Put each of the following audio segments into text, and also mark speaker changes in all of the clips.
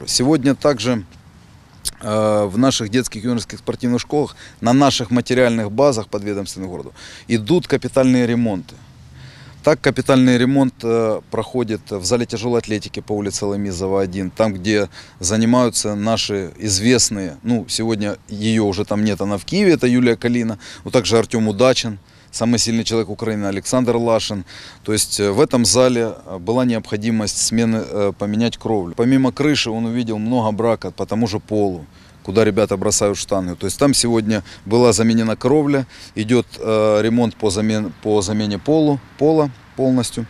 Speaker 1: культуры. Сегодня также э, в наших детских юношеских спортивных школах на наших материальных базах подведомственных городу идут капитальные ремонты. Так, капитальный ремонт э, проходит в зале тяжелой атлетики по улице Ломизова 1, там, где занимаются наши известные, ну, сегодня ее уже там нет, она в Киеве, это Юлия Калина, вот также Артем Удачин, самый сильный человек Украины Александр Лашин. То есть э, в этом зале э, была необходимость смены поменять кровлю. Помимо крыши он увидел много брака по тому же полу куда ребята бросают штангу. То есть там сегодня была заменена кровля, идет э, ремонт по, замен, по замене полу, пола полностью.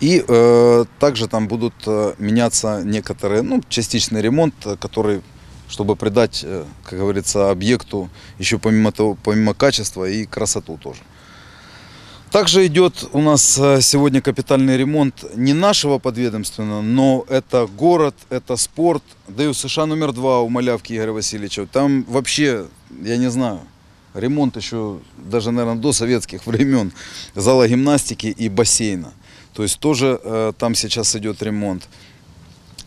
Speaker 1: И э, также там будут э, меняться некоторые, ну, частичный ремонт, э, который, чтобы придать, э, как говорится, объекту еще помимо, того, помимо качества и красоту тоже. Также идет у нас э, сегодня капитальный ремонт не нашего подведомственного, но это город, это спорт. Даю США номер два у Малявки Игоря Васильевича. Там вообще, я не знаю, ремонт еще даже, наверное, до советских времен. Зала гимнастики и бассейна. То есть тоже э, там сейчас идет ремонт.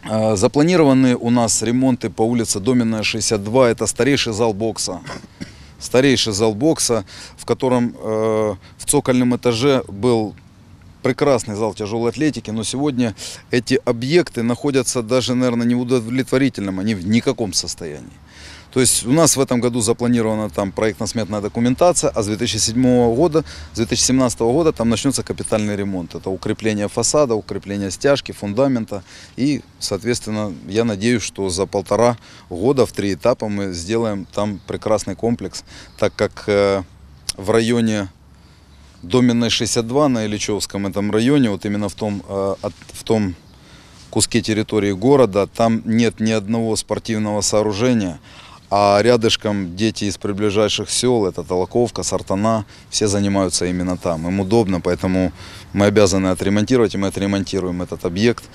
Speaker 1: Э, запланированы у нас ремонты по улице Доминая 62. Это старейший зал бокса старейший зал бокса, в котором э, в цокольном этаже был прекрасный зал тяжелой атлетики, но сегодня эти объекты находятся даже, наверное, не в удовлетворительном, они в никаком состоянии. То есть у нас в этом году запланирована там проектно-сметная документация, а с 2007 года, с 2017 года там начнется капитальный ремонт. Это укрепление фасада, укрепление стяжки, фундамента. И, соответственно, я надеюсь, что за полтора года в три этапа мы сделаем там прекрасный комплекс, так как э, в районе Доменной 62 на Ильичевском этом районе, вот именно в том, э, в том куске территории города, там нет ни одного спортивного сооружения, а рядышком дети из приближающих сел, это Толоковка, Сартана, все занимаются именно там. Им удобно, поэтому мы обязаны отремонтировать, и мы отремонтируем этот объект.